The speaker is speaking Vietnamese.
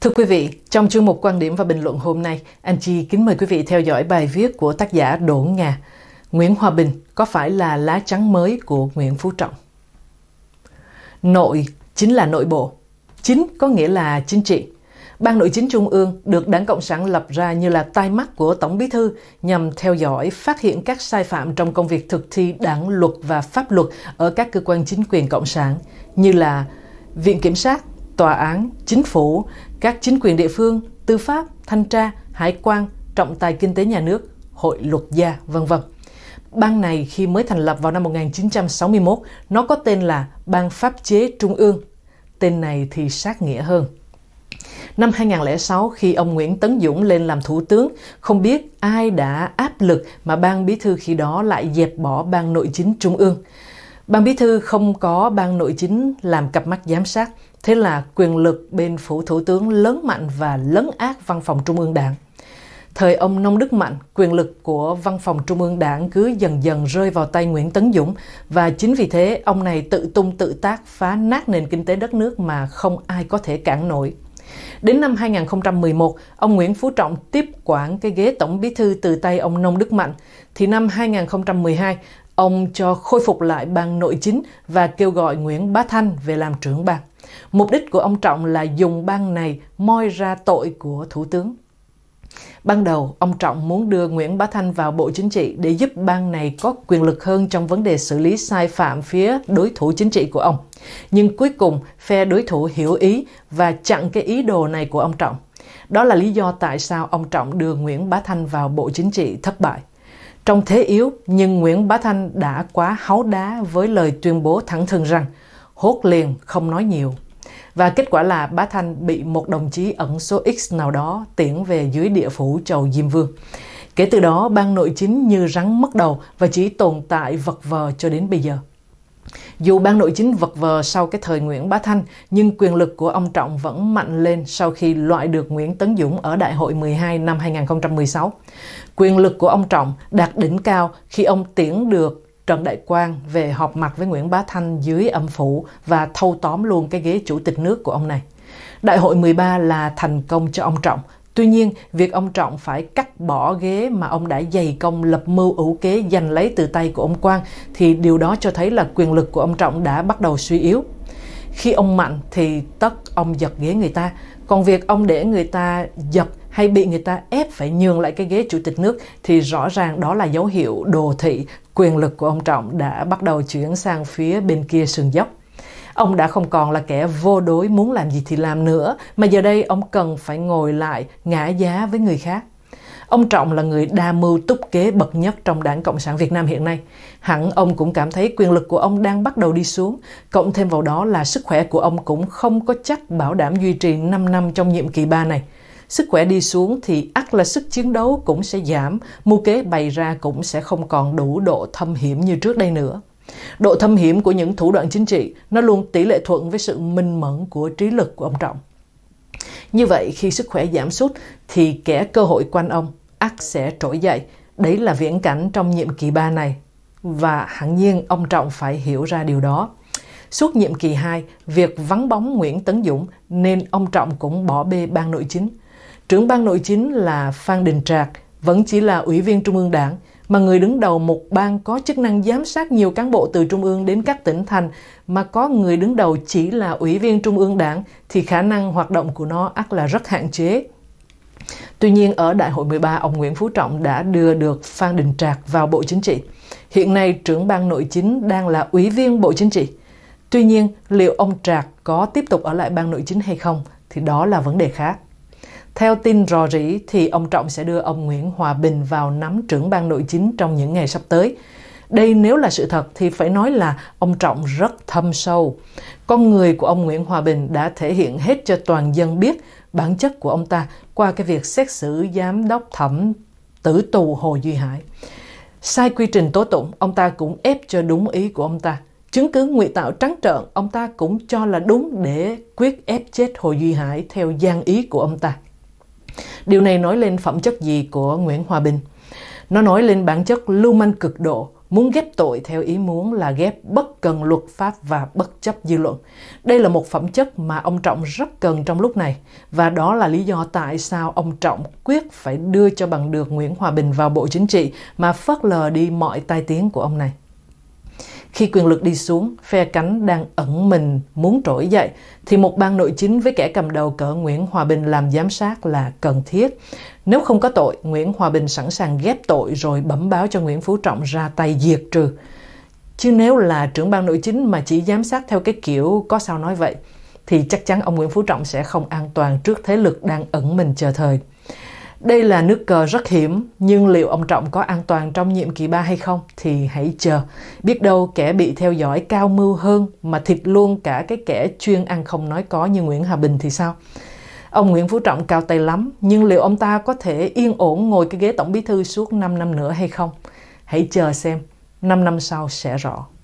Thưa quý vị, trong chương mục quan điểm và bình luận hôm nay, anh Chi kính mời quý vị theo dõi bài viết của tác giả Đỗ Nga. Nguyễn Hòa Bình có phải là lá trắng mới của Nguyễn Phú Trọng? Nội chính là nội bộ. Chính có nghĩa là chính trị. Ban nội chính Trung ương được Đảng Cộng sản lập ra như là tai mắt của Tổng Bí thư nhằm theo dõi, phát hiện các sai phạm trong công việc thực thi đảng luật và pháp luật ở các cơ quan chính quyền Cộng sản như là Viện Kiểm sát, Tòa án, Chính phủ, các chính quyền địa phương, tư pháp, thanh tra, hải quan, trọng tài kinh tế nhà nước, hội luật gia, vân vân. Ban này khi mới thành lập vào năm 1961, nó có tên là Ban Pháp chế Trung ương. Tên này thì sát nghĩa hơn. Năm 2006 khi ông Nguyễn Tấn Dũng lên làm thủ tướng, không biết ai đã áp lực mà ban bí thư khi đó lại dẹp bỏ ban nội chính trung ương. Ban bí thư không có ban nội chính làm cặp mắt giám sát, thế là quyền lực bên phủ thủ tướng lớn mạnh và lấn át văn phòng trung ương đảng. Thời ông Nông Đức Mạnh, quyền lực của văn phòng trung ương đảng cứ dần dần rơi vào tay Nguyễn Tấn Dũng và chính vì thế ông này tự tung tự tác phá nát nền kinh tế đất nước mà không ai có thể cản nổi. Đến năm 2011, ông Nguyễn Phú Trọng tiếp quản cái ghế tổng bí thư từ tay ông Nông Đức Mạnh. Thì năm 2012, ông cho khôi phục lại ban nội chính và kêu gọi Nguyễn Bá Thanh về làm trưởng ban. Mục đích của ông Trọng là dùng ban này moi ra tội của Thủ tướng. Ban đầu, ông Trọng muốn đưa Nguyễn Bá Thanh vào Bộ Chính trị để giúp ban này có quyền lực hơn trong vấn đề xử lý sai phạm phía đối thủ chính trị của ông. Nhưng cuối cùng, phe đối thủ hiểu ý và chặn cái ý đồ này của ông Trọng. Đó là lý do tại sao ông Trọng đưa Nguyễn Bá Thanh vào Bộ Chính trị thất bại. Trong thế yếu, nhưng Nguyễn Bá Thanh đã quá háu đá với lời tuyên bố thẳng thừng rằng hốt liền không nói nhiều và kết quả là Bá Thanh bị một đồng chí ẩn số X nào đó tiễn về dưới địa phủ chầu Diêm Vương. Kể từ đó, ban nội chính như rắn mất đầu và chỉ tồn tại vật vờ cho đến bây giờ. Dù ban nội chính vật vờ sau cái thời Nguyễn Bá Thanh, nhưng quyền lực của ông Trọng vẫn mạnh lên sau khi loại được Nguyễn Tấn Dũng ở Đại hội 12 năm 2016. Quyền lực của ông Trọng đạt đỉnh cao khi ông tiễn được Trần Đại Quang về họp mặt với Nguyễn Bá Thanh dưới âm phủ và thâu tóm luôn cái ghế chủ tịch nước của ông này. Đại hội 13 là thành công cho ông Trọng. Tuy nhiên, việc ông Trọng phải cắt bỏ ghế mà ông đã dày công lập mưu ủ kế giành lấy từ tay của ông Quang thì điều đó cho thấy là quyền lực của ông Trọng đã bắt đầu suy yếu. Khi ông mạnh thì tất ông giật ghế người ta, còn việc ông để người ta giật hay bị người ta ép phải nhường lại cái ghế chủ tịch nước thì rõ ràng đó là dấu hiệu đồ thị quyền lực của ông Trọng đã bắt đầu chuyển sang phía bên kia sườn dốc. Ông đã không còn là kẻ vô đối muốn làm gì thì làm nữa, mà giờ đây ông cần phải ngồi lại ngã giá với người khác. Ông Trọng là người đa mưu túc kế bậc nhất trong đảng Cộng sản Việt Nam hiện nay. Hẳn ông cũng cảm thấy quyền lực của ông đang bắt đầu đi xuống, cộng thêm vào đó là sức khỏe của ông cũng không có chắc bảo đảm duy trì 5 năm trong nhiệm kỳ 3 này sức khỏe đi xuống thì ắt là sức chiến đấu cũng sẽ giảm, mưu kế bày ra cũng sẽ không còn đủ độ thâm hiểm như trước đây nữa. Độ thâm hiểm của những thủ đoạn chính trị nó luôn tỷ lệ thuận với sự minh mẫn của trí lực của ông Trọng. Như vậy khi sức khỏe giảm sút thì kẻ cơ hội quanh ông ắt sẽ trỗi dậy. Đấy là viễn cảnh trong nhiệm kỳ 3 này. Và hẳn nhiên ông Trọng phải hiểu ra điều đó. Suốt nhiệm kỳ 2, việc vắng bóng Nguyễn Tấn Dũng nên ông Trọng cũng bỏ bê ban nội chính. Trưởng ban nội chính là Phan Đình Trạc, vẫn chỉ là ủy viên Trung ương Đảng, mà người đứng đầu một ban có chức năng giám sát nhiều cán bộ từ Trung ương đến các tỉnh thành, mà có người đứng đầu chỉ là ủy viên Trung ương Đảng, thì khả năng hoạt động của nó ắt là rất hạn chế. Tuy nhiên, ở Đại hội 13, ông Nguyễn Phú Trọng đã đưa được Phan Đình Trạc vào Bộ Chính trị. Hiện nay, trưởng ban nội chính đang là ủy viên Bộ Chính trị. Tuy nhiên, liệu ông Trạc có tiếp tục ở lại ban nội chính hay không thì đó là vấn đề khác. Theo tin rò rỉ thì ông Trọng sẽ đưa ông Nguyễn Hòa Bình vào nắm trưởng ban nội chính trong những ngày sắp tới. Đây nếu là sự thật thì phải nói là ông Trọng rất thâm sâu. Con người của ông Nguyễn Hòa Bình đã thể hiện hết cho toàn dân biết bản chất của ông ta qua cái việc xét xử giám đốc thẩm tử tù Hồ Duy Hải. Sai quy trình tố tụng, ông ta cũng ép cho đúng ý của ông ta. Chứng cứ ngụy tạo trắng trợn, ông ta cũng cho là đúng để quyết ép chết Hồ Duy Hải theo gian ý của ông ta. Điều này nói lên phẩm chất gì của Nguyễn Hòa Bình? Nó nói lên bản chất lưu manh cực độ, muốn ghép tội theo ý muốn là ghép bất cần luật pháp và bất chấp dư luận. Đây là một phẩm chất mà ông Trọng rất cần trong lúc này và đó là lý do tại sao ông Trọng quyết phải đưa cho bằng được Nguyễn Hòa Bình vào Bộ Chính trị mà phớt lờ đi mọi tai tiếng của ông này. Khi quyền lực đi xuống, phe cánh đang ẩn mình muốn trỗi dậy, thì một ban nội chính với kẻ cầm đầu cỡ Nguyễn Hòa Bình làm giám sát là cần thiết. Nếu không có tội, Nguyễn Hòa Bình sẵn sàng ghép tội rồi bẩm báo cho Nguyễn Phú Trọng ra tay diệt trừ. Chứ nếu là trưởng ban nội chính mà chỉ giám sát theo cái kiểu có sao nói vậy, thì chắc chắn ông Nguyễn Phú Trọng sẽ không an toàn trước thế lực đang ẩn mình chờ thời. Đây là nước cờ rất hiểm, nhưng liệu ông Trọng có an toàn trong nhiệm kỳ 3 hay không thì hãy chờ. Biết đâu kẻ bị theo dõi cao mưu hơn mà thịt luôn cả cái kẻ chuyên ăn không nói có như Nguyễn Hà Bình thì sao? Ông Nguyễn Phú Trọng cao tay lắm, nhưng liệu ông ta có thể yên ổn ngồi cái ghế tổng bí thư suốt 5 năm nữa hay không? Hãy chờ xem, 5 năm sau sẽ rõ.